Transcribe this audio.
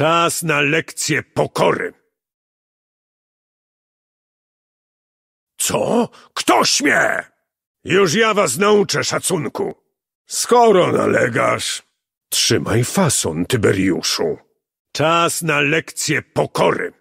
Czas na lekcję pokory. Co? Kto śmie? Już ja was nauczę szacunku. Skoro nalegasz, trzymaj fason, Tyberiuszu. Czas na lekcję pokory.